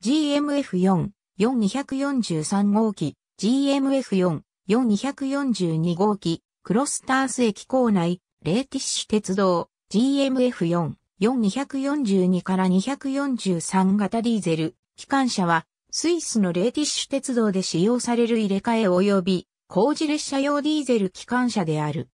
GMF4、4243号機、GMF4、4242号機、クロスタース駅構内、レーティッシュ鉄道、GMF4、4242から243型ディーゼル、機関車は、スイスのレーティッシュ鉄道で使用される入れ替え及び、工事列車用ディーゼル機関車である。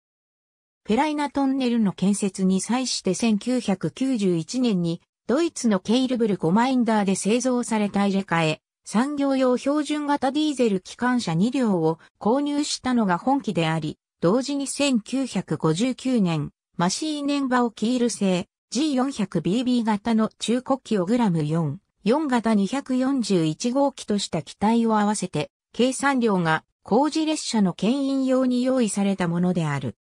ペライナトンネルの建設に際して1991年にドイツのケイルブルコマインダーで製造された入れ替え、産業用標準型ディーゼル機関車2両を購入したのが本機であり、同時に1959年、マシーネンバオキール製 G400BB 型の中古機をグラム4、4型241号機とした機体を合わせて、計算量が工事列車の牽引用に用意されたものである。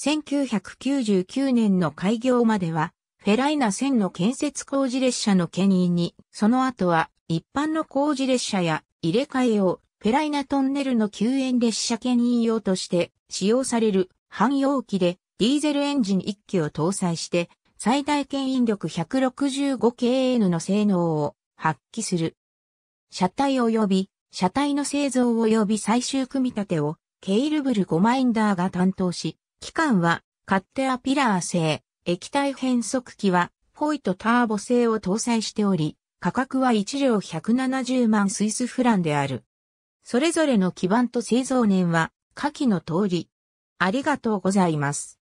1999年の開業までは、フェライナ線の建設工事列車の牽引に、その後は一般の工事列車や入れ替え用、フェライナトンネルの救援列車牽引用として使用される汎用機でディーゼルエンジン1機を搭載して最大牽引力 165kN の性能を発揮する。車体及び車体の製造及び最終組み立てをケイルブル・ゴマインダーが担当し、機関はカッテアピラー製、液体変速機は、ホイトターボ製を搭載しており、価格は1両170万スイスフランである。それぞれの基板と製造年は、下記の通り。ありがとうございます。